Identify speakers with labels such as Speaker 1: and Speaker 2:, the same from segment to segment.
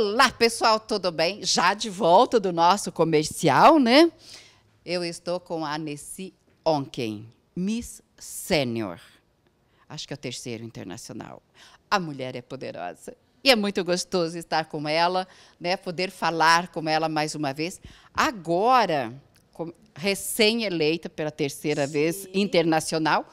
Speaker 1: Olá, pessoal, tudo bem? Já de volta do nosso comercial, né? Eu estou com a Nessi Onken, Miss Sênior. Acho que é o terceiro internacional. A mulher é poderosa. E é muito gostoso estar com ela, né? Poder falar com ela mais uma vez. Agora, recém-eleita pela terceira Sim. vez internacional,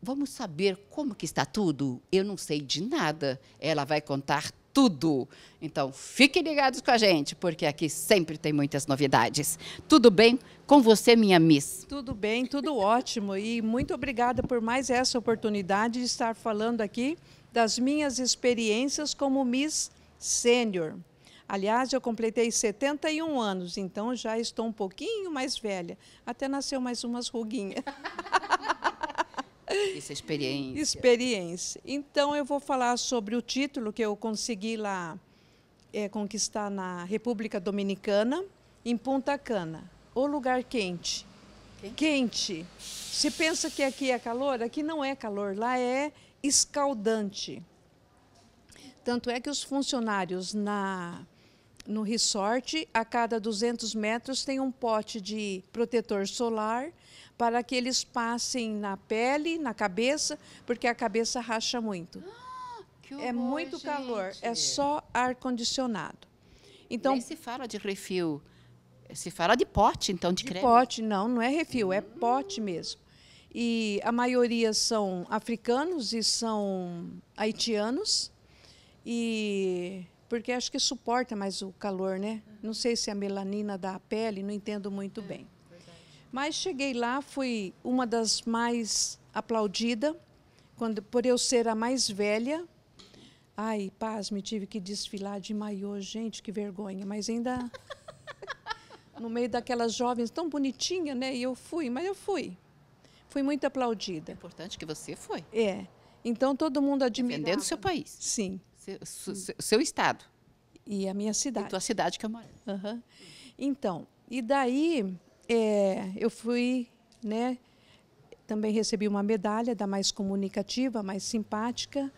Speaker 1: vamos saber como que está tudo? Eu não sei de nada. Ela vai contar tudo. Então, fiquem ligados com a gente, porque aqui sempre tem muitas novidades. Tudo bem com você, minha Miss?
Speaker 2: Tudo bem, tudo ótimo. E muito obrigada por mais essa oportunidade de estar falando aqui das minhas experiências como Miss Sênior. Aliás, eu completei 71 anos, então já estou um pouquinho mais velha. Até nasceu mais umas ruguinhas. Isso é experiência. Experiência. Então, eu vou falar sobre o título que eu consegui lá é, conquistar na República Dominicana, em Punta Cana. O lugar quente. Quente. quente. Você pensa que aqui é calor? Aqui não é calor, lá é escaldante. Tanto é que os funcionários na no resort, a cada 200 metros tem um pote de protetor solar para que eles passem na pele, na cabeça, porque a cabeça racha muito. Ah, é horror, é muito gente. calor, é só ar condicionado. Então
Speaker 1: Nem se fala de refil, se fala de pote, então de, de creme. Pote,
Speaker 2: não, não é refil, é pote mesmo. E a maioria são africanos e são haitianos e porque acho que suporta mais o calor, né? Não sei se é a melanina da pele, não entendo muito bem. Mas cheguei lá, fui uma das mais aplaudida, quando por eu ser a mais velha. Ai, paz, me tive que desfilar de maiô, gente, que vergonha, mas ainda no meio daquelas jovens tão bonitinhas, né? E eu fui, mas eu fui. Fui muito aplaudida. É importante que você foi. É. Então todo mundo admirava. Defendendo seu país. Sim. Seu, seu, seu estado. E a minha cidade. E tua cidade que eu é moro. Uhum. Então, e daí é, eu fui, né, também recebi uma medalha da mais comunicativa, mais simpática,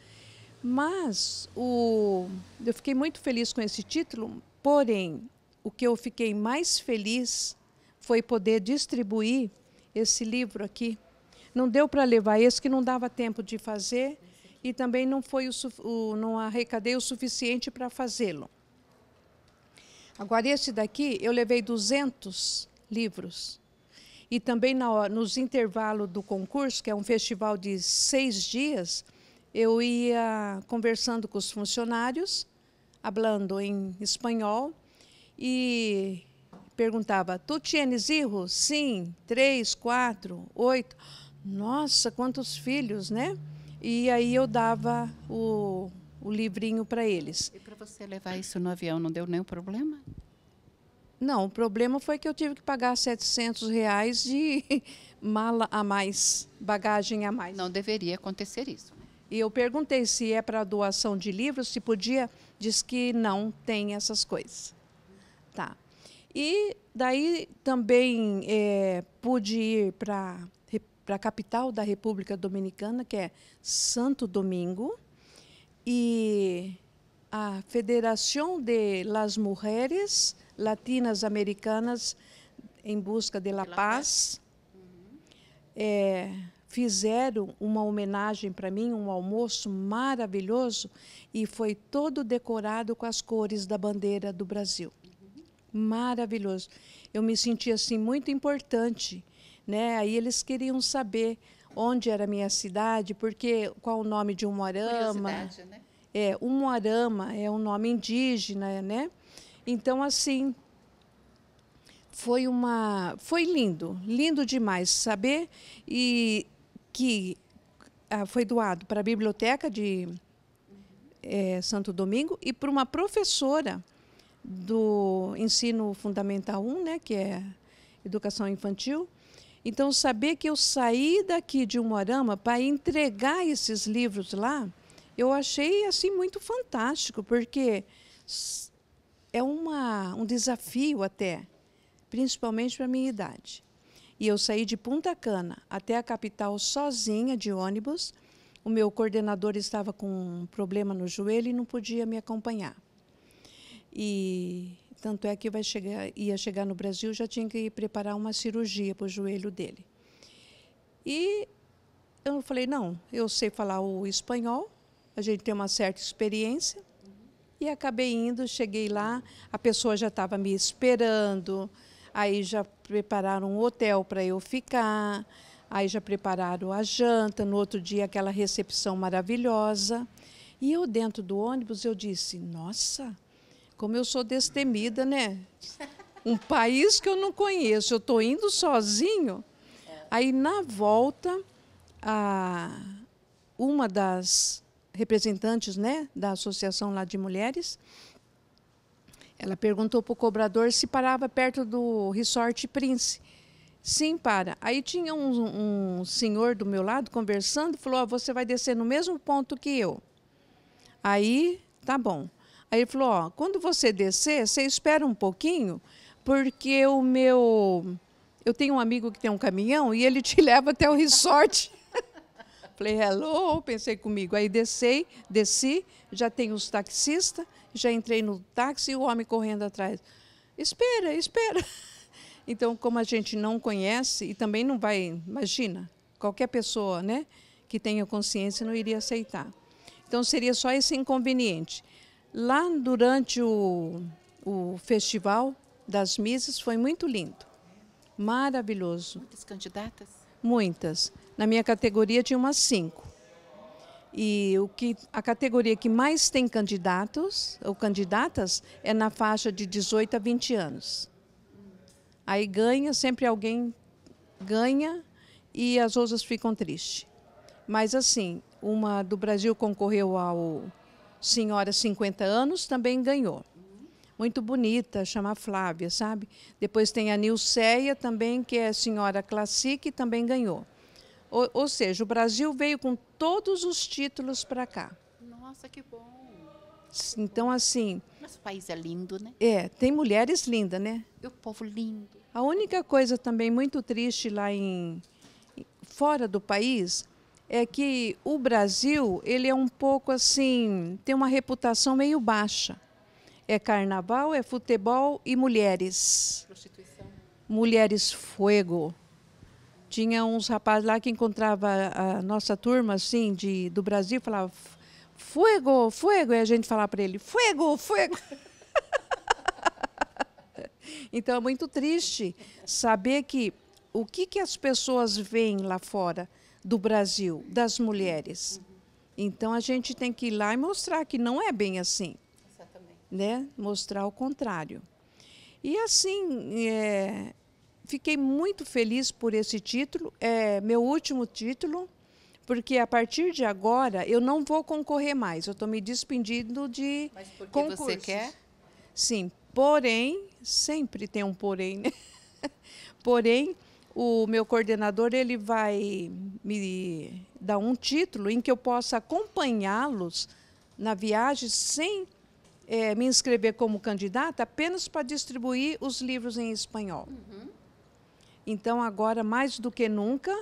Speaker 2: mas o, eu fiquei muito feliz com esse título, porém, o que eu fiquei mais feliz foi poder distribuir esse livro aqui. Não deu para levar esse, que não dava tempo de fazer, e também não, foi o, o não arrecadei o suficiente para fazê-lo. Agora, esse daqui, eu levei 200 livros. E também na, nos intervalos do concurso, que é um festival de seis dias, eu ia conversando com os funcionários, falando em espanhol, e perguntava: Tu tienes hijos? Sim, três, quatro, oito. Nossa, quantos filhos, né? E aí eu dava o, o livrinho para eles. E para você levar isso no avião não deu nenhum problema? Não, o problema foi que eu tive que pagar 700 reais de mala a mais, bagagem a mais. Não deveria acontecer isso. E eu perguntei se é para doação de livros, se podia, diz que não tem essas coisas. Tá. E daí também é, pude ir para a capital da República Dominicana, que é Santo Domingo, e a Federação de las Mulheres latinas americanas em busca de La Paz. Uhum. É, fizeram uma homenagem para mim, um almoço maravilhoso, e foi todo decorado com as cores da bandeira do Brasil. Uhum. Maravilhoso. Eu me senti assim muito importante, né? Aí eles queriam saber onde era a minha cidade, porque qual o nome de Umuarama? Né? É, Umuarama é um nome indígena, né? Então, assim, foi uma, foi lindo, lindo demais saber e que ah, foi doado para a biblioteca de é, Santo Domingo e para uma professora do ensino fundamental 1, né, que é educação infantil. Então, saber que eu saí daqui de Umorama para entregar esses livros lá, eu achei assim muito fantástico, porque é uma, um desafio até, principalmente para a minha idade. E eu saí de Punta Cana até a capital sozinha de ônibus. O meu coordenador estava com um problema no joelho e não podia me acompanhar. E tanto é que chegar, ia chegar no Brasil, já tinha que ir preparar uma cirurgia para o joelho dele. E eu falei: não, eu sei falar o espanhol, a gente tem uma certa experiência, e acabei indo, cheguei lá, a pessoa já estava me esperando, aí já prepararam um hotel para eu ficar, aí já prepararam a janta, no outro dia aquela recepção maravilhosa. E eu dentro do ônibus eu disse: "Nossa, como eu sou destemida, né? Um país que eu não conheço, eu tô indo sozinho". Aí na volta a uma das representantes né, da associação lá de mulheres. Ela perguntou para o cobrador se parava perto do Resort Prince. Sim, para. Aí tinha um, um senhor do meu lado conversando, falou: ah, você vai descer no mesmo ponto que eu. Aí, tá bom. Aí ele falou: ó, quando você descer, você espera um pouquinho, porque o meu. Eu tenho um amigo que tem um caminhão e ele te leva até o resort. Falei, hello, pensei comigo. Aí desci, desci, já tem os taxistas, já entrei no táxi e o homem correndo atrás. Espera, espera. Então, como a gente não conhece e também não vai, imagina, qualquer pessoa né, que tenha consciência não iria aceitar. Então, seria só esse inconveniente. Lá durante o, o festival das misses foi muito lindo, maravilhoso. Muitas candidatas? Muitas. Na minha categoria tinha umas cinco. E o que, a categoria que mais tem candidatos ou candidatas é na faixa de 18 a 20 anos. Aí ganha, sempre alguém ganha e as outras ficam tristes. Mas assim, uma do Brasil concorreu ao Senhora 50 anos, também ganhou muito bonita, chama Flávia, sabe? Depois tem a Nilceia também, que é senhora classique e também ganhou. Ou, ou seja, o Brasil veio com todos os títulos para cá.
Speaker 1: Nossa, que bom.
Speaker 2: Então, assim.
Speaker 1: Mas o país é lindo, né? É,
Speaker 2: tem mulheres lindas, né? E o povo lindo. A única coisa também muito triste lá em. fora do país é que o Brasil, ele é um pouco assim. tem uma reputação meio baixa é carnaval, é futebol e mulheres. Prostituição. Mulheres fogo. Tinha uns rapazes lá que encontrava a nossa turma assim de do Brasil, falava fogo, fogo e a gente falava para ele fogo, fogo. então é muito triste saber que o que que as pessoas veem lá fora do Brasil, das mulheres. Então a gente tem que ir lá e mostrar que não é bem assim né? mostrar o contrário. E assim, é, fiquei muito feliz por esse título, é meu último título, porque a partir de agora eu não vou concorrer mais, eu estou me despedindo de Mas porque concursos. você quer? Sim, porém, sempre tem um porém, né? porém, o meu coordenador ele vai me dar um título em que eu possa acompanhá-los na viagem sem é, me inscrever como candidata apenas para distribuir os livros em espanhol. Uhum. Então, agora, mais do que nunca,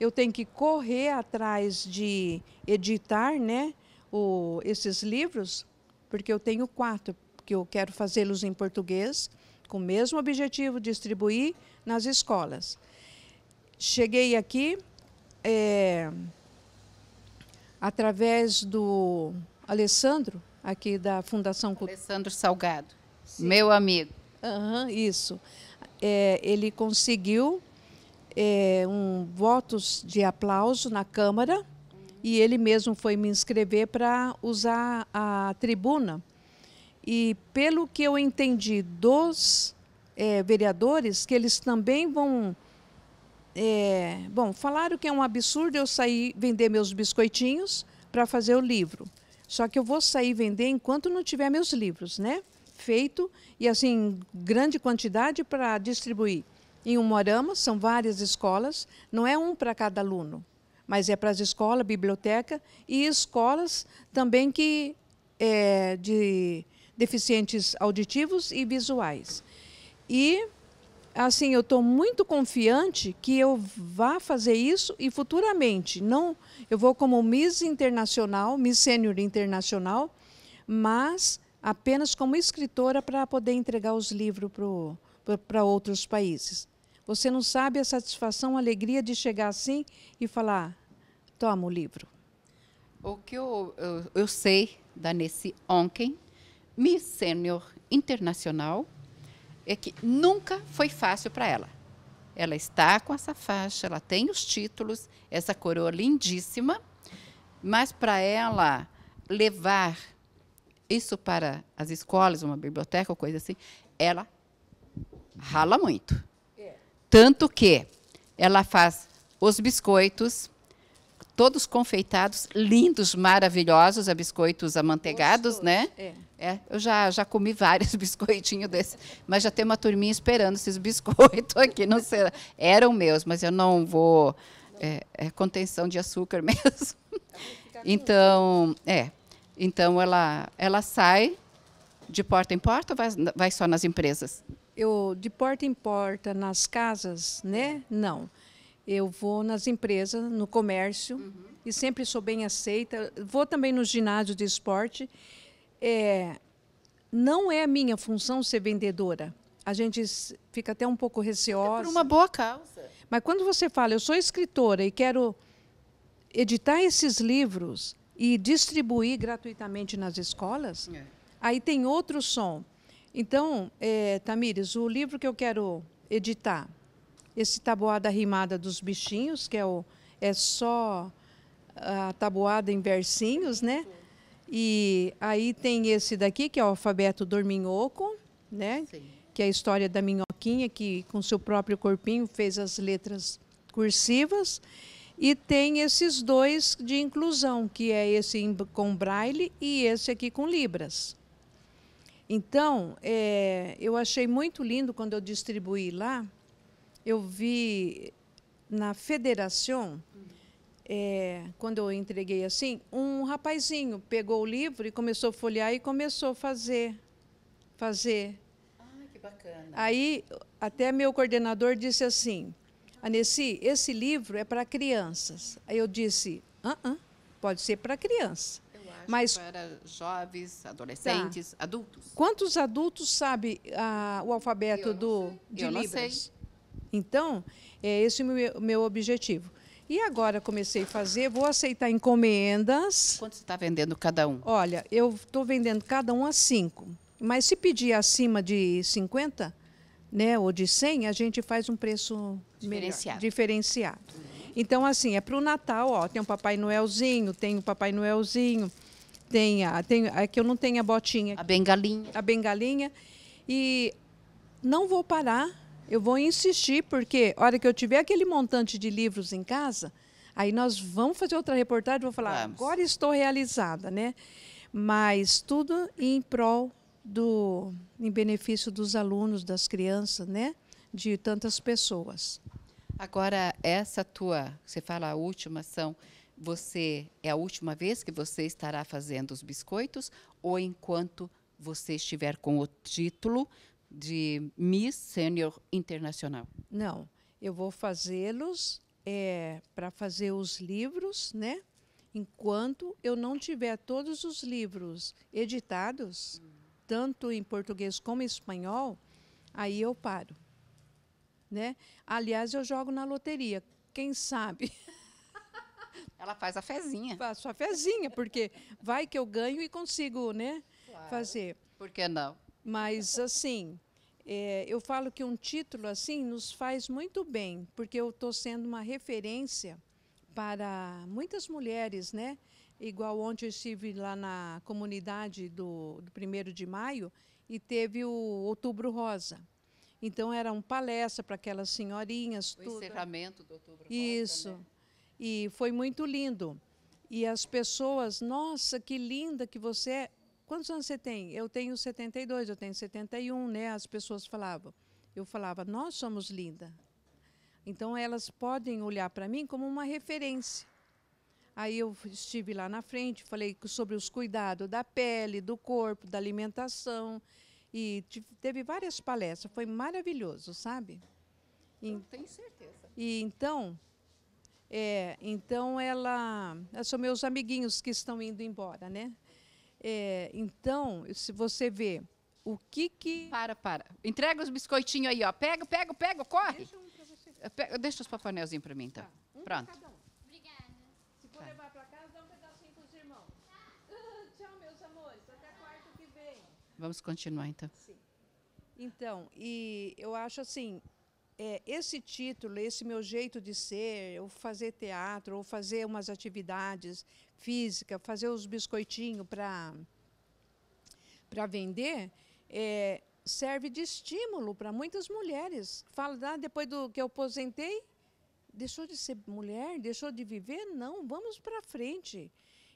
Speaker 2: eu tenho que correr atrás de editar né, o, esses livros, porque eu tenho quatro, que eu quero fazê-los em português, com o mesmo objetivo, distribuir nas escolas. Cheguei aqui é, através do Alessandro, aqui da Fundação Cultura. Alessandro Salgado, Sim. meu amigo. Uhum, isso. É, ele conseguiu é, um votos de aplauso na Câmara uhum. e ele mesmo foi me inscrever para usar a tribuna. E pelo que eu entendi dos é, vereadores, que eles também vão é, bom, falaram que é um absurdo eu sair vender meus biscoitinhos para fazer o livro. Só que eu vou sair vender enquanto não tiver meus livros, né? Feito e assim, grande quantidade para distribuir. Em um morama são várias escolas, não é um para cada aluno, mas é para as escolas, biblioteca e escolas também que é, de deficientes auditivos e visuais. E assim, eu estou muito confiante que eu vá fazer isso e futuramente. Não, eu vou como Miss Internacional, Miss Sênior Internacional, mas apenas como escritora para poder entregar os livros para outros países. Você não sabe a satisfação, a alegria de chegar assim e falar: toma o livro.
Speaker 1: O que eu, eu, eu sei da Nesse Onken, Miss Sênior Internacional, é que nunca foi fácil para ela. Ela está com essa faixa, ela tem os títulos, essa coroa lindíssima, mas para ela levar isso para as escolas, uma biblioteca ou coisa assim, ela rala muito. É. Tanto que ela faz os biscoitos, todos confeitados, lindos, maravilhosos, a biscoitos amanteigados, Gostoso. né? É. é. eu já, já comi vários biscoitinhos desses, mas já tem uma turminha esperando esses biscoitos aqui, não sei, eram meus, mas eu não vou, é, é contenção de açúcar mesmo. Então, é, então ela, ela sai de porta em porta ou vai, vai só nas empresas?
Speaker 2: Eu, de porta em porta, nas casas, né? Não. Não eu vou nas empresas, no comércio, uhum. e sempre sou bem aceita. Vou também nos ginásios de esporte. É, não é minha função ser vendedora. A gente fica até um pouco receosa. Até por uma boa causa. Mas quando você fala, eu sou escritora e quero editar esses livros e distribuir gratuitamente nas escolas, é. aí tem outro som. Então, é, Tamires, o livro que eu quero editar, esse tabuada rimada dos bichinhos, que é, o, é só a tabuada em versinhos, né? E aí tem esse daqui, que é o alfabeto dorminhoco, né? Sim. Que é a história da minhoquinha, que com seu próprio corpinho fez as letras cursivas. E tem esses dois de inclusão, que é esse com braille e esse aqui com libras. Então, é, eu achei muito lindo quando eu distribuí lá, eu vi na federação, é, quando eu entreguei assim, um rapazinho pegou o livro e começou a folhear e começou a fazer, fazer. Ah, que bacana. Aí até meu coordenador disse assim, Aneci, esse livro é para crianças. Aí eu disse, ah, ah, pode ser para criança. Eu acho
Speaker 1: Mas para jovens, adolescentes, tá. adultos.
Speaker 2: Quantos adultos sabe ah, o alfabeto eu do de eu libras? Então, é esse o meu, meu objetivo. E agora comecei a fazer, vou aceitar encomendas. Quanto você está vendendo cada um? Olha, eu estou vendendo cada um a cinco. Mas se pedir acima de 50, né, ou de 100, a gente faz um preço diferenciado. Melhor, diferenciado. Uhum. Então, assim, é para o Natal, ó, tem o Papai Noelzinho, tem o Papai Noelzinho, tem a, tem, é que eu não tenho a botinha. A bengalinha. A bengalinha. E não vou parar eu vou insistir, porque a hora que eu tiver aquele montante de livros em casa, aí nós vamos fazer outra reportagem, vou falar, vamos. agora estou realizada, né? Mas tudo em prol do em benefício dos alunos, das crianças, né? De tantas pessoas. Agora, essa
Speaker 1: tua, você fala a última ação, você é a última vez que você estará fazendo os biscoitos ou enquanto você estiver com o título, de Miss Sênior Internacional?
Speaker 2: Não, eu vou fazê-los é, para fazer os livros, né? Enquanto eu não tiver todos os livros editados, tanto em português como em espanhol, aí eu paro. Né? Aliás, eu jogo na loteria. Quem sabe? Ela faz a fezinha. Faço a fezinha, porque vai que eu ganho e consigo, né? Claro. Fazer. Por que não? Mas assim, é, eu falo que um título assim nos faz muito bem, porque eu estou sendo uma referência para muitas mulheres, né? Igual ontem eu estive lá na comunidade do, do 1 de maio e teve o Outubro Rosa. Então era um palestra para aquelas senhorinhas. O tudo. encerramento do Outubro Rosa. Isso. Né? E foi muito lindo. E as pessoas, nossa, que linda que você é. Quantos anos você tem? Eu tenho 72, eu tenho 71, né? As pessoas falavam. Eu falava, nós somos linda. Então elas podem olhar para mim como uma referência. Aí eu estive lá na frente, falei sobre os cuidados da pele, do corpo, da alimentação. E teve várias palestras, foi maravilhoso, sabe? Eu tenho certeza. E então, é, então ela, são meus amiguinhos que estão indo embora, né? É, então, se você vê o que que... Para, para.
Speaker 1: Entrega os biscoitinhos aí, ó. Pega, pega, pega, corre. Deixa um pra você. pego, deixa os papanelzinhos para mim, então.
Speaker 2: Tá. Um Pronto. Pra cada um. Obrigada. Se for tá. levar para casa, dá um pedacinho para os irmãos. Tá. Tchau, meus amores. Até quarto que vem.
Speaker 1: Vamos continuar, então. Sim.
Speaker 2: Então, e eu acho assim, é, esse título, esse meu jeito de ser, ou fazer teatro, ou fazer umas atividades físicas, fazer os biscoitinhos para vender, é, serve de estímulo para muitas mulheres. Fala, ah, depois do que eu aposentei, deixou de ser mulher, deixou de viver? Não, vamos para frente.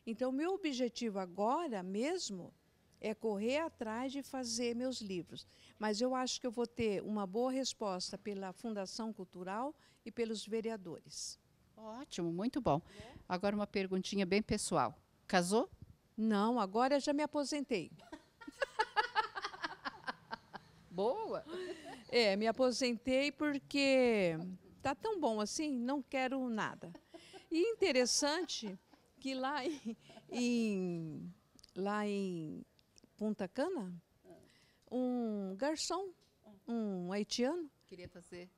Speaker 2: Então, meu objetivo agora mesmo é correr atrás de fazer meus livros. Mas eu acho que eu vou ter uma boa resposta pela Fundação Cultural e pelos vereadores.
Speaker 1: Ótimo, muito bom. Agora uma perguntinha bem pessoal. Casou?
Speaker 2: Não, agora já me aposentei. boa. É, me aposentei porque tá tão bom assim, não quero nada. E interessante que lá em, em lá em Punta Cana, um garçom, um haitiano.
Speaker 1: Queria fazer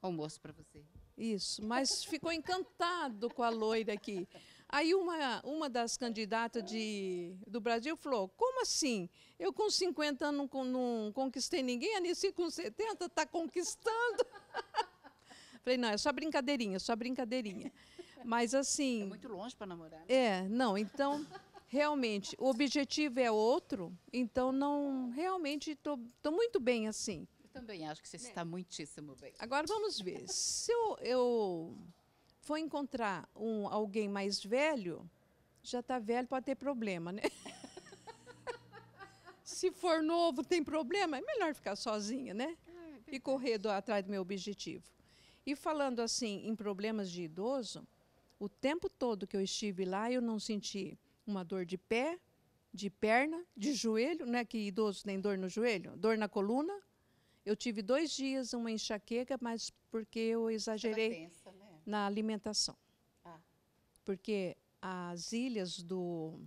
Speaker 1: almoço para você.
Speaker 2: Isso, mas ficou encantado com a loira aqui. Aí uma, uma das candidatas de, do Brasil falou, como assim? Eu com 50 anos não, não conquistei ninguém, a Nissi com 70 está conquistando. Falei, não, é só brincadeirinha, só brincadeirinha. Mas assim... É muito
Speaker 1: longe para namorar. Né? É,
Speaker 2: não, então realmente o objetivo é outro, então não realmente estou muito bem assim. Eu
Speaker 1: também acho que você está muitíssimo bem.
Speaker 2: Agora vamos ver. Se eu, eu for encontrar um, alguém mais velho, já está velho, pode ter problema, né? Se for novo, tem problema, é melhor ficar sozinha, né? Ah, é e correr do, atrás do meu objetivo. E falando assim em problemas de idoso, o tempo todo que eu estive lá, eu não senti uma dor de pé, de perna, de joelho, né? Que idoso tem dor no joelho, dor na coluna. Eu tive dois dias uma enxaqueca, mas porque eu tá exagerei pensa, né? na alimentação. Ah. Porque as ilhas do,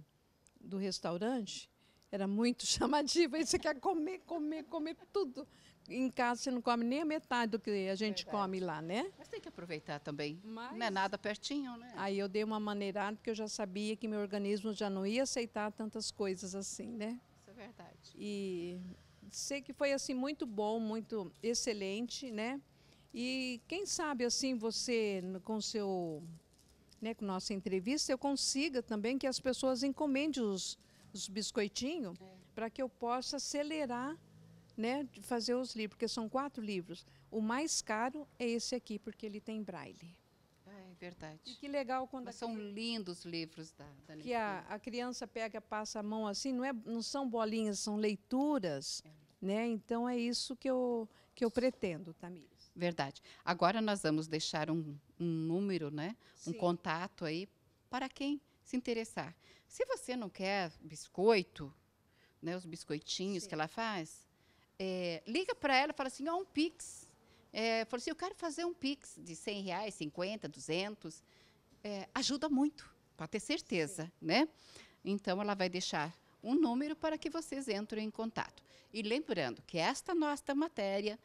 Speaker 2: do restaurante era muito chamativa. você quer comer, comer, comer tudo em casa você não come nem a metade do que a gente Verdade. come lá, né? Mas tem que aproveitar também. Mas... Não é nada pertinho, né? Aí eu dei uma maneirada porque eu já sabia que meu organismo já não ia aceitar tantas coisas assim, né?
Speaker 1: Isso é verdade.
Speaker 2: E sei que foi assim muito bom, muito excelente, né? E quem sabe assim você com seu né, com nossa entrevista eu consiga também que as pessoas encomendem os, os biscoitinhos é. para que eu possa acelerar né, de fazer os livros, porque são quatro livros. O mais caro é esse aqui, porque ele tem braille.
Speaker 1: Ah, é verdade. E que legal quando Mas são criança... lindos livros da, da que a,
Speaker 2: a, criança pega, passa a mão assim, não é, não são bolinhas, são leituras, é. né? Então é isso que eu que eu pretendo, Tamires.
Speaker 1: Verdade. Agora nós vamos deixar um, um número, né? Sim. Um contato aí para quem se interessar. Se você não quer biscoito, né? Os biscoitinhos Sim. que ela faz, é, liga para ela e fala assim, ó, oh, um Pix. É, falou assim, eu quero fazer um Pix de 100 reais, 50, 200. É, ajuda muito, pode ter certeza, Sim. né? Então, ela vai deixar um número para que vocês entrem em contato. E lembrando que esta nossa matéria,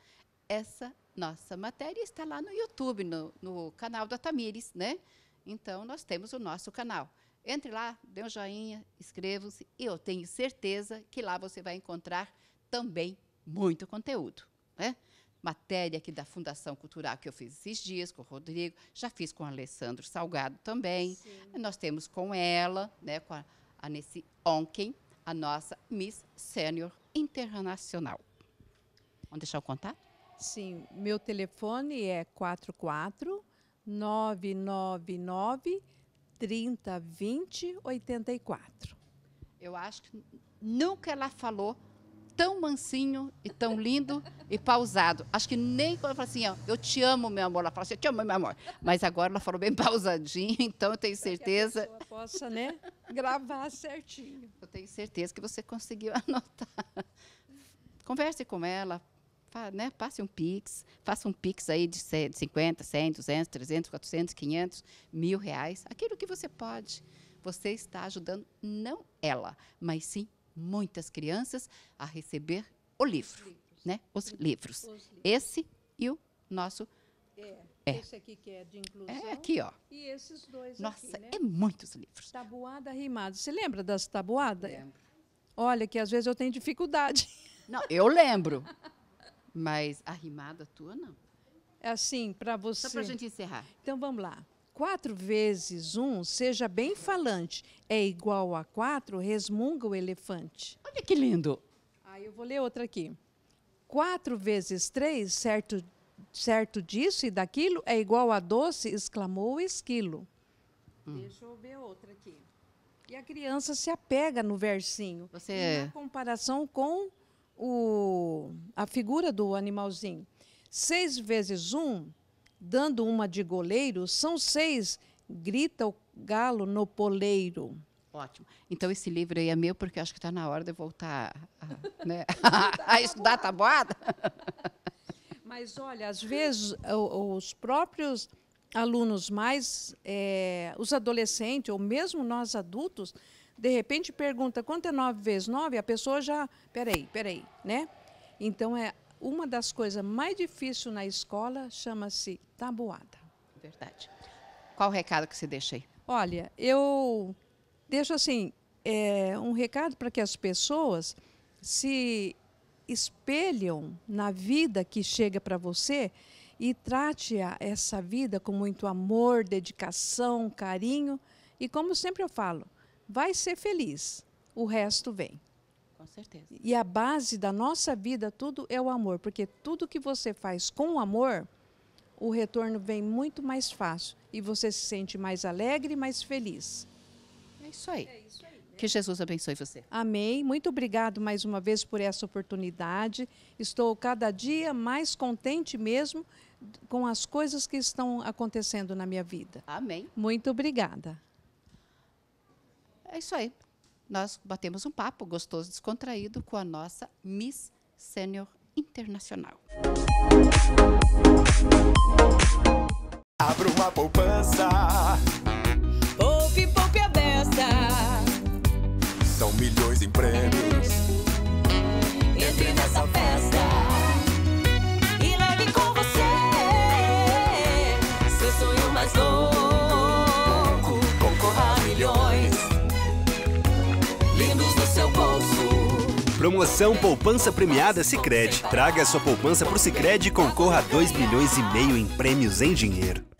Speaker 1: essa nossa matéria está lá no YouTube, no, no canal da Tamires, né? Então, nós temos o nosso canal. Entre lá, dê um joinha, inscreva-se, e eu tenho certeza que lá você vai encontrar também muito conteúdo. Né? Matéria aqui da Fundação Cultural que eu fiz esses dias com o Rodrigo, já fiz com o Alessandro Salgado também. Sim. Nós temos com ela, né, com a nesse Onken, a nossa Miss Sênior Internacional. Vamos deixar o contato?
Speaker 2: Sim, meu telefone é 44 999 30 84.
Speaker 1: Eu acho que nunca ela falou tão mansinho e tão lindo e pausado. Acho que nem quando eu falo assim, ó, eu te amo, meu amor, ela fala assim, eu te amo, meu amor. Mas agora ela falou bem pausadinho, então eu tenho certeza. Que
Speaker 2: a possa, né, gravar certinho. Eu tenho certeza
Speaker 1: que você conseguiu anotar. Converse com ela, né, passe um pix, faça um pix aí de 50, 100, 200, 300, 400, 500, mil reais, aquilo que você pode. Você está ajudando não ela, mas sim muitas crianças a receber o livro, né? Os livros. Os livros. Esse e o nosso é, é. Esse
Speaker 2: aqui que é de inclusão. É aqui, ó. E esses dois Nossa, aqui, né? é muitos livros. Tabuada rimada. Você lembra das tabuadas? Lembro. Olha, que às vezes eu tenho dificuldade. Não, eu lembro. mas a rimada tua, não. É assim, para você... Só para a gente encerrar. Então, vamos lá quatro vezes um, seja bem falante, é igual a quatro, resmunga o elefante. Olha que lindo! Aí ah, eu vou ler outra aqui. Quatro vezes três, certo, certo disso e daquilo, é igual a doce, exclamou o esquilo. Hum. Deixa eu ver outra aqui. E a criança se apega no versinho. Você... É. Na comparação com o, a figura do animalzinho. Seis vezes um Dando uma de goleiro, são seis, grita o galo no poleiro. Ótimo. Então, esse livro
Speaker 1: aí é meu, porque acho que está na hora de voltar a, né, a, a estudar tabuada.
Speaker 2: Mas, olha, às vezes os próprios alunos mais, é, os adolescentes, ou mesmo nós adultos, de repente pergunta quanto é 9 vezes 9, a pessoa já, peraí, peraí, né? Então, é uma das coisas mais difíceis na escola chama-se tabuada. Verdade.
Speaker 1: Qual o recado que você deixa aí?
Speaker 2: Olha, eu deixo assim é, um recado para que as pessoas se espelham na vida que chega para você e trate a essa vida com muito amor, dedicação, carinho. E como sempre eu falo, vai ser feliz, o resto vem. Com certeza. E a base da nossa vida, tudo é o amor, porque tudo que você faz com amor, o retorno vem muito mais fácil e você se sente mais alegre e mais feliz. É isso aí. É isso aí Que Jesus abençoe você. Amém. Muito obrigado mais uma vez por essa oportunidade. Estou cada dia mais contente mesmo com as coisas que estão acontecendo na minha vida. Amém. Muito obrigada. É isso aí nós
Speaker 1: batemos um papo gostoso, descontraído com a nossa Miss Sênior Internacional. Abra uma poupança.
Speaker 2: Poupe, poupe a beça. São milhões em prêmios. Entre nessa festa. Promoção Poupança Premiada Sicredi. Traga sua poupança pro Sicredi e concorra a 2 milhões e meio em prêmios em dinheiro.